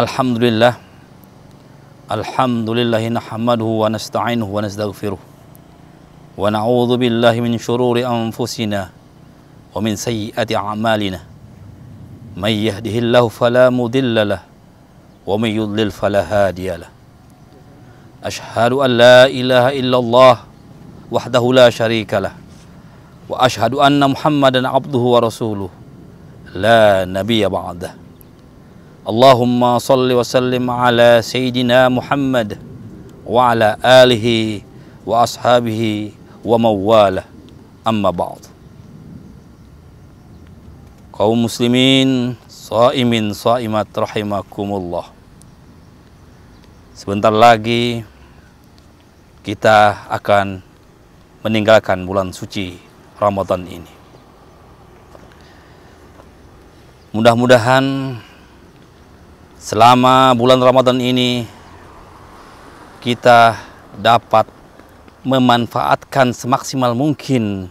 الحمد لله الحمد لله نحمده ونستعينه ونستغفره ونعوذ بالله من شرور أنفسنا ومن سيئات أعمالنا من يهده الله فلا مضل له ومن يضلل فلا هادي له أشهد أن لا إله إلا الله وحده لا شريك له وأشهد أن محمدا عبده ورسوله لا نبي بعده Allahumma salli wa sallim ala Sayyidina Muhammad wa ala alihi wa ashabihi wa mawala amma ba'd Kau muslimin sa'imin sa'imat rahimakumullah sebentar lagi kita akan meninggalkan bulan suci Ramadan ini mudah-mudahan Selama bulan Ramadan ini kita dapat memanfaatkan semaksimal mungkin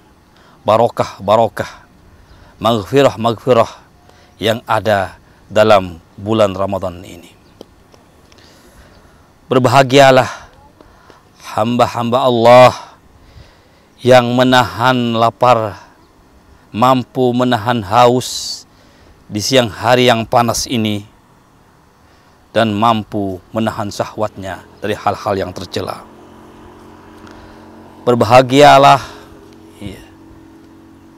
barokah-barokah, maghfirah-maghfirah yang ada dalam bulan Ramadan ini. Berbahagialah hamba-hamba Allah yang menahan lapar, mampu menahan haus di siang hari yang panas ini dan mampu menahan syahwatnya dari hal-hal yang tercela. Berbahagialah ya,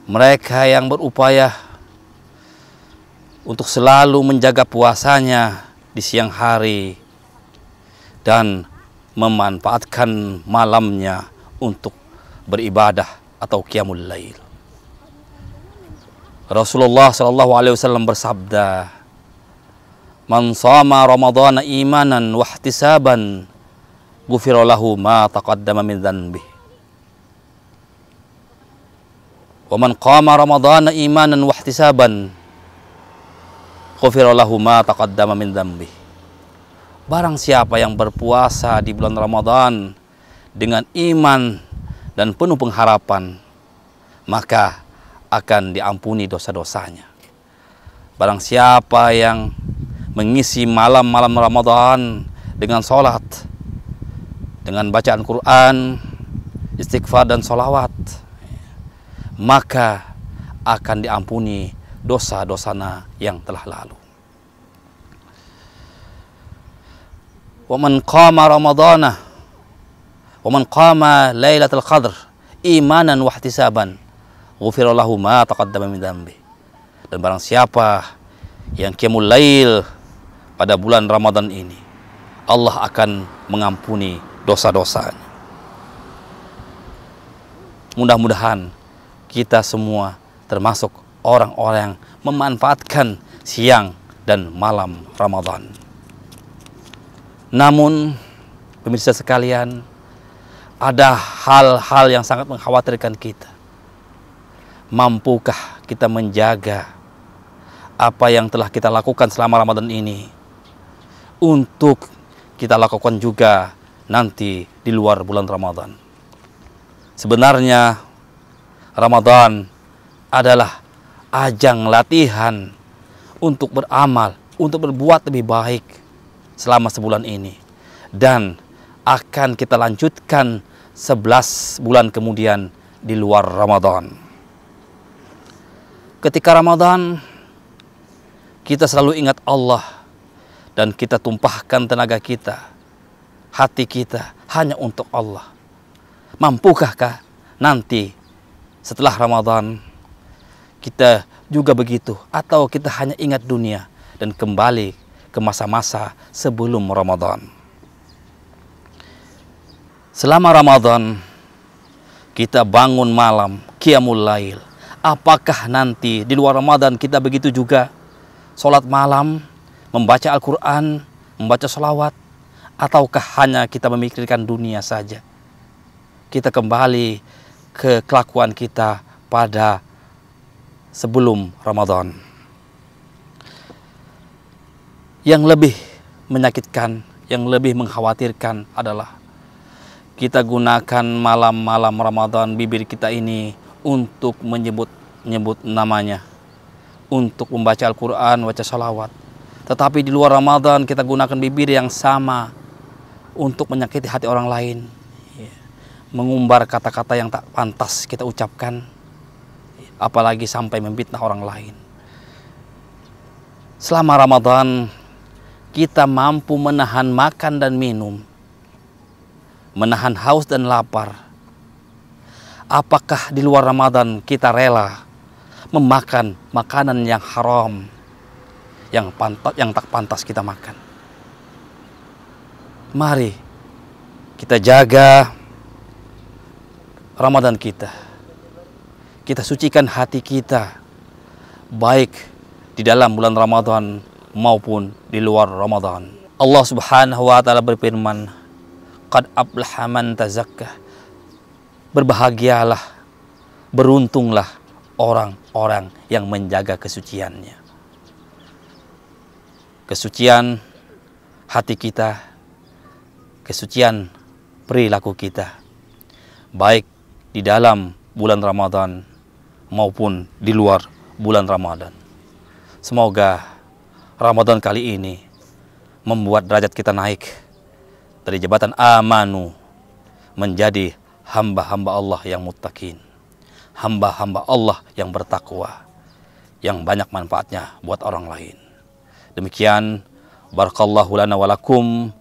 mereka yang berupaya untuk selalu menjaga puasanya di siang hari dan memanfaatkan malamnya untuk beribadah atau qiyamul lail. Rasulullah Shallallahu alaihi wasallam bersabda, Man sama Ramadana imanan wahtisaban gufiralahu ma taqaddama min dhanbih. Wa man qama Ramadana imanan wahtisaban gufiralahu ma taqaddama min dhanbih. Barang siapa yang berpuasa di bulan Ramadan dengan iman dan penuh pengharapan, maka akan diampuni dosa-dosanya. Barang siapa yang mengisi malam-malam Ramadan dengan sholat, dengan bacaan Quran, istighfar dan sholawat, maka akan diampuni dosa-dosana yang telah lalu. ومن قام رمضان ومن qama Lailatul Qadr, imanan واحتسابا غفر له ما تقدم من ذنبه dan barang siapa yang kiamul lail pada bulan Ramadan ini Allah akan mengampuni dosa-dosanya. Mudah-mudahan kita semua termasuk orang-orang yang memanfaatkan siang dan malam Ramadan. Namun, pemirsa sekalian, ada hal-hal yang sangat mengkhawatirkan kita. Mampukah kita menjaga apa yang telah kita lakukan selama Ramadan ini? untuk kita lakukan juga nanti di luar bulan Ramadan. Sebenarnya Ramadan adalah ajang latihan untuk beramal, untuk berbuat lebih baik selama sebulan ini. Dan akan kita lanjutkan 11 bulan kemudian di luar Ramadan. Ketika Ramadan, kita selalu ingat Allah dan kita tumpahkan tenaga kita, hati kita hanya untuk Allah. Mampukahkah nanti setelah Ramadan kita juga begitu atau kita hanya ingat dunia dan kembali ke masa-masa sebelum Ramadan. Selama Ramadan kita bangun malam, qiyamul lail. Apakah nanti di luar Ramadan kita begitu juga? Salat malam membaca Al-Quran, membaca selawat, ataukah hanya kita memikirkan dunia saja? Kita kembali ke kelakuan kita pada sebelum Ramadan. Yang lebih menyakitkan, yang lebih mengkhawatirkan adalah kita gunakan malam-malam Ramadan bibir kita ini untuk menyebut nyebut namanya, untuk membaca Al-Quran, baca salawat, tetapi di luar Ramadan kita gunakan bibir yang sama untuk menyakiti hati orang lain. Ya. Mengumbar kata-kata yang tak pantas kita ucapkan. Apalagi sampai memfitnah orang lain. Selama Ramadan kita mampu menahan makan dan minum. Menahan haus dan lapar. Apakah di luar Ramadan kita rela memakan makanan yang haram? yang pantas yang tak pantas kita makan. Mari kita jaga Ramadan kita. Kita sucikan hati kita baik di dalam bulan Ramadan maupun di luar Ramadan. Allah Subhanahu wa taala berfirman, "Qad aflaha man tazakka." Berbahagialah, beruntunglah orang-orang yang menjaga kesuciannya kesucian hati kita, kesucian perilaku kita, baik di dalam bulan Ramadan maupun di luar bulan Ramadan. Semoga Ramadan kali ini membuat derajat kita naik dari jabatan amanu menjadi hamba-hamba Allah yang muttaqin, hamba-hamba Allah yang bertakwa, yang banyak manfaatnya buat orang lain. Demikian barakallahu lana walakum.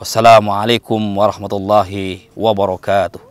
Wassalamualaikum warahmatullahi wabarakatuh.